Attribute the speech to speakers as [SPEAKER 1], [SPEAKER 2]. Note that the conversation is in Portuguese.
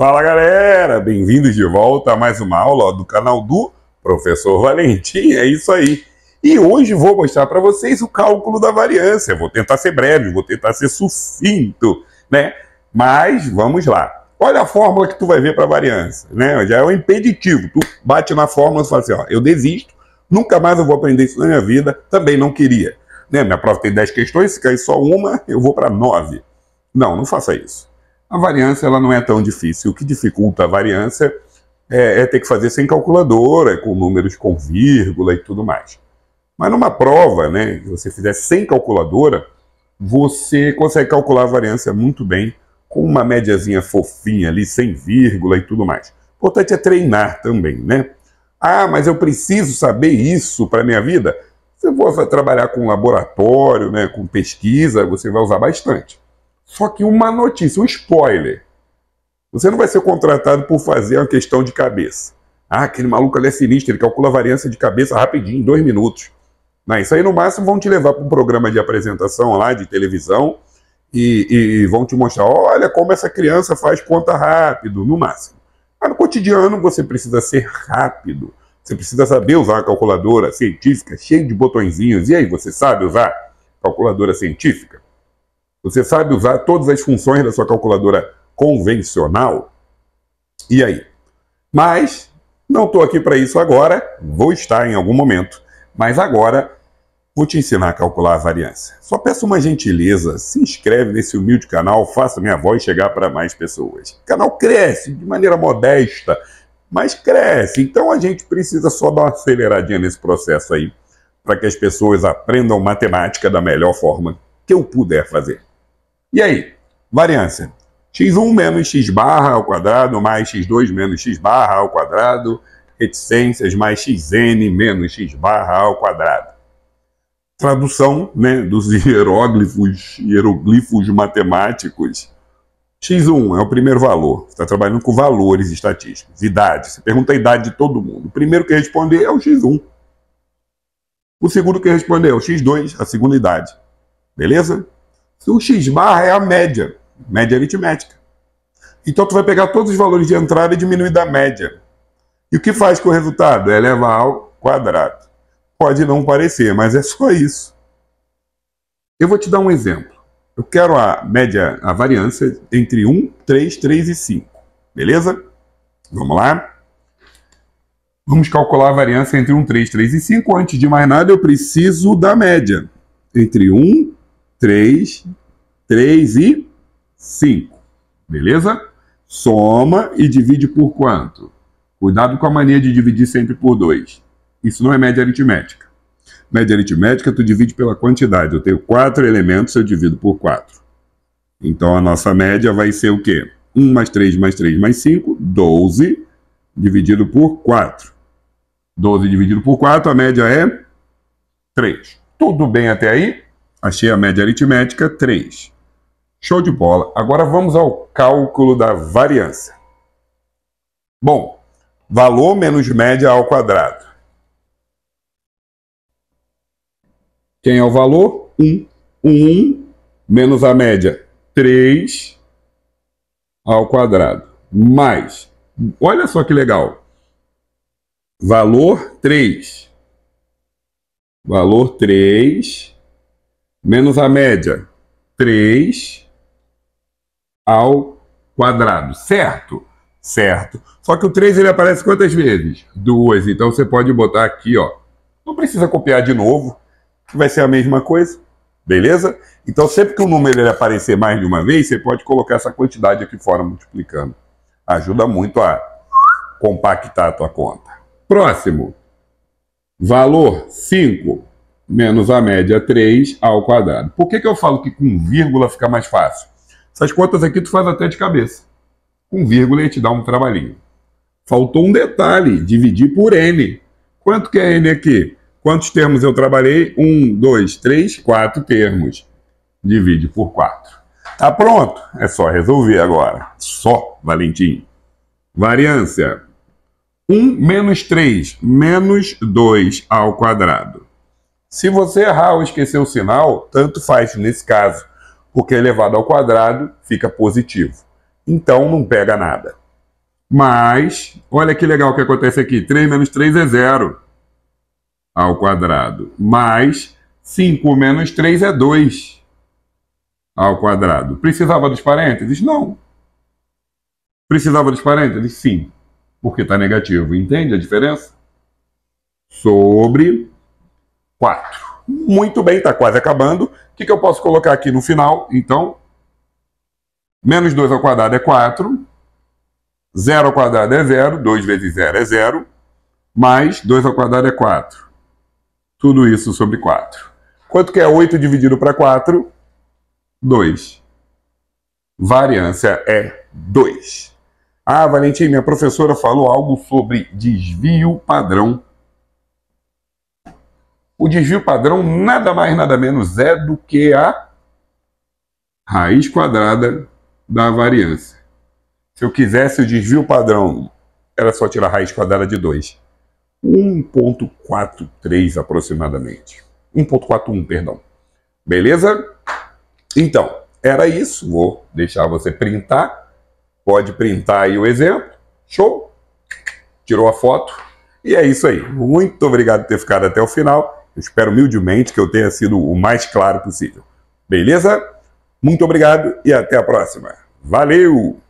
[SPEAKER 1] Fala galera, bem-vindos de volta a mais uma aula do canal do Professor Valentim, é isso aí. E hoje vou mostrar para vocês o cálculo da variância, vou tentar ser breve, vou tentar ser sucinto, né? Mas vamos lá. Olha a fórmula que tu vai ver para variância, né? Já é um impeditivo, tu bate na fórmula e fala assim, ó, eu desisto, nunca mais eu vou aprender isso na minha vida, também não queria. Né? Minha prova tem 10 questões, se cair só uma, eu vou para 9. Não, não faça isso a variância ela não é tão difícil. O que dificulta a variância é, é, ter que fazer sem calculadora, com números com vírgula e tudo mais. Mas numa prova, né, que você fizer sem calculadora, você consegue calcular a variância muito bem, com uma médiazinha fofinha ali, sem vírgula e tudo mais. O importante é treinar também, né? Ah, mas eu preciso saber isso para minha vida? Se você for trabalhar com laboratório, né, com pesquisa, você vai usar bastante. Só que uma notícia, um spoiler. Você não vai ser contratado por fazer uma questão de cabeça. Ah, aquele maluco ali é sinistro, ele calcula a variância de cabeça rapidinho, em dois minutos. Não, isso aí no máximo vão te levar para um programa de apresentação lá, de televisão, e, e, vão te mostrar, olha como essa criança faz conta rápido, no máximo. Mas no cotidiano você precisa ser rápido. Você precisa saber usar uma calculadora científica cheia de botõezinhos. E aí, você sabe usar calculadora científica? Você sabe usar todas as funções da sua calculadora convencional? E aí? Mas não estou aqui para isso agora, vou estar em algum momento, mas agora vou te ensinar a calcular a variância. Só peço uma gentileza, se inscreve nesse humilde canal, faça minha voz chegar para mais pessoas. O canal cresce de maneira modesta, mas cresce, então a gente precisa só dar uma aceleradinha nesse processo aí, para que as pessoas aprendam matemática da melhor forma que eu puder fazer. E aí? Variância. x1 menos x barra ao quadrado mais x2 menos x barra ao quadrado, reticências mais xn menos x barra ao quadrado. Tradução né, dos hieróglifos, hieróglifos matemáticos. X1 é o primeiro valor. Você está trabalhando com valores estatísticos. Idade. Você pergunta a idade de todo mundo. O primeiro que responder é o X1. O segundo que responder é o X2, a segunda idade. Beleza? O x barra é a média, média aritmética. Então tu vai pegar todos os valores de entrada e diminuir da média. E o que faz com o resultado? É elevar ao quadrado. Pode não parecer, mas é só isso. Eu vou te dar um exemplo. Eu quero a média, a variância entre 1, 3, 3 e 5. Beleza? Vamos lá? Vamos calcular a variância entre 1, 3, 3 e 5. Antes de mais nada, eu preciso da média entre 1, 3, 3 e 5. Beleza? Soma e divide por quanto? Cuidado com a mania de dividir sempre por 2. Isso não é média aritmética. Média aritmética, tu divide pela quantidade. Eu tenho 4 elementos, eu divido por 4. Então a nossa média vai ser o quê? 1 mais 3 mais 3 mais 5, 12, dividido por 4. 12 dividido por 4, a média é 3. Tudo bem até aí? Achei a média aritmética 3. Show de bola. Agora vamos ao cálculo da variância. Bom, valor menos média ao quadrado. Quem é o valor? 1. 1 menos a média 3 ao quadrado. Mais, olha só que legal. Valor 3. Valor 3 menos a média, 3 ao quadrado, certo? Certo. Só que o 3 ele aparece quantas vezes? Duas. Então você pode botar aqui, ó. Não precisa copiar de novo, que vai ser a mesma coisa. Beleza? Então sempre que o número ele aparecer mais de uma vez, você pode colocar essa quantidade aqui fora multiplicando. Ajuda muito a compactar a tua conta. Próximo. Valor 5 menos a média 3 ao quadrado. Por que, que eu falo que com vírgula fica mais fácil? Essas contas aqui tu faz até de cabeça. Com vírgula ele te dá um trabalhinho. Faltou um detalhe, dividir por n. Quanto que é n aqui? Quantos termos eu trabalhei? 1, 2, 3, 4 termos. Divide por 4. Tá pronto? É só resolver agora. Só, Valentim. Variância. 1 menos 3 menos 2 ao quadrado. Se você errar ou esquecer o sinal, tanto faz nesse caso, porque elevado ao quadrado fica positivo. Então não pega nada. Mas, olha que legal que acontece aqui. 3 menos 3 é zero ao quadrado. Mais 5 menos 3 é 2 ao quadrado. Precisava dos parênteses? Não. Precisava dos parênteses? Sim. Porque está negativo. Entende a diferença? Sobre 4. Muito bem, está quase acabando. O que, que eu posso colocar aqui no final? Então, menos 2 ao quadrado é 4, 0 ao quadrado é 0, 2 vezes 0 é 0, mais 2 ao quadrado é 4. Tudo isso sobre 4. Quanto que é 8 dividido para 4? 2. Variância é 2. Ah, Valentim, minha professora falou algo sobre desvio padrão o desvio padrão nada mais, nada menos é do que a raiz quadrada da variância. Se eu quisesse o desvio padrão, era só tirar a raiz quadrada de 2. 1.43 aproximadamente. 1.41, perdão. Beleza? Então, era isso. Vou deixar você printar. Pode printar aí o exemplo. Show! Tirou a foto. E é isso aí. Muito obrigado por ter ficado até o final. Eu espero humildemente que eu tenha sido o mais claro possível. Beleza? Muito obrigado e até a próxima. Valeu!